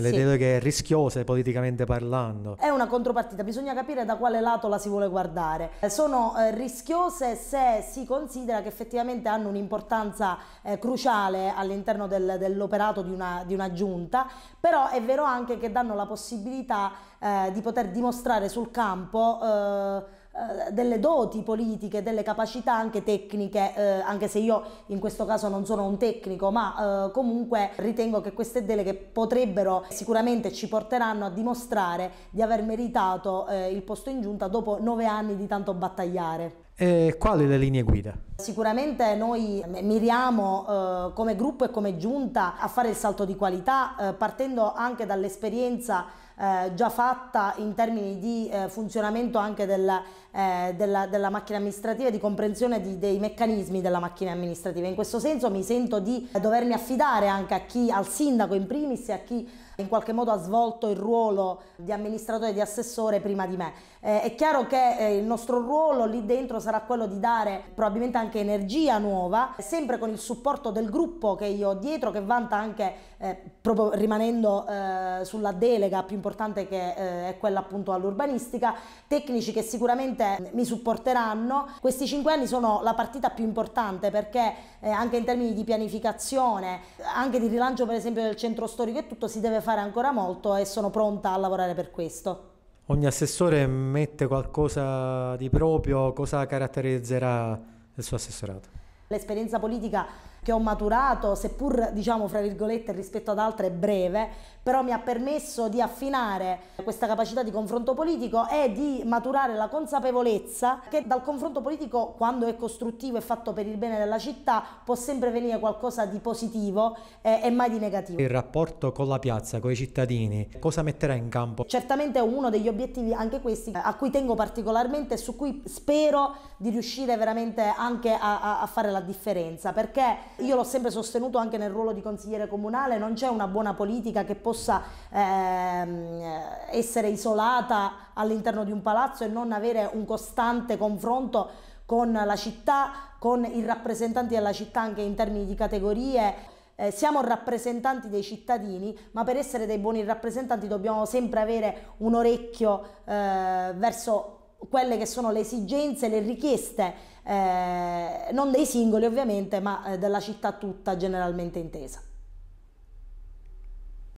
delle sì. deleghe rischiose politicamente parlando. È una contropartita, bisogna capire da quale lato la si vuole guardare. Eh, sono eh, rischiose se si considera che effettivamente hanno un'importanza eh, cruciale all'interno del, dell'operato di una, di una, giunta, però è vero anche che danno la possibilità eh, di poter dimostrare sul campo eh, eh, delle doti politiche, delle capacità anche tecniche, eh, anche se io in questo caso non sono un tecnico, ma eh, comunque ritengo che queste deleghe potrebbero sicuramente ci porteranno a dimostrare di aver meritato eh, il posto in giunta dopo nove anni di tanto battagliare. E quali le linee guida? Sicuramente noi miriamo eh, come gruppo e come giunta a fare il salto di qualità eh, partendo anche dall'esperienza eh, già fatta in termini di eh, funzionamento anche della, eh, della, della, macchina amministrativa e di comprensione di, dei meccanismi della macchina amministrativa. In questo senso mi sento di dovermi affidare anche a chi, al sindaco in primis e a chi in qualche modo ha svolto il ruolo di amministratore e di assessore prima di me. Eh, è chiaro che il nostro ruolo lì dentro sarà sarà quello di dare probabilmente anche energia nuova, sempre con il supporto del gruppo che io ho dietro, che vanta anche, eh, proprio rimanendo eh, sulla delega più importante che eh, è quella appunto all'urbanistica, tecnici che sicuramente eh, mi supporteranno. Questi cinque anni sono la partita più importante perché eh, anche in termini di pianificazione, anche di rilancio per esempio del centro storico e tutto si deve fare ancora molto e sono pronta a lavorare per questo ogni assessore mette qualcosa di proprio, cosa caratterizzerà il suo assessorato? L'esperienza politica che ho maturato, seppur diciamo fra virgolette rispetto ad altre breve, però mi ha permesso di affinare questa capacità di confronto politico e di maturare la consapevolezza che dal confronto politico, quando è costruttivo e fatto per il bene della città, può sempre venire qualcosa di positivo eh, e mai di negativo. Il rapporto con la piazza, con i cittadini, cosa metterà in campo? Certamente è uno degli obiettivi, anche questi, a cui tengo particolarmente e su cui spero di riuscire veramente anche a, a, fare la differenza, perché io l'ho sempre sostenuto anche nel ruolo di consigliere comunale, non c'è una buona politica che possa ehm, essere isolata all'interno di un palazzo e non avere un costante confronto con la città, con i rappresentanti della città anche in termini di categorie. Eh, siamo rappresentanti dei cittadini, ma per essere dei buoni rappresentanti dobbiamo sempre avere un orecchio eh, verso quelle che sono le esigenze, le richieste, eh, non dei singoli ovviamente, ma eh, della città tutta generalmente intesa.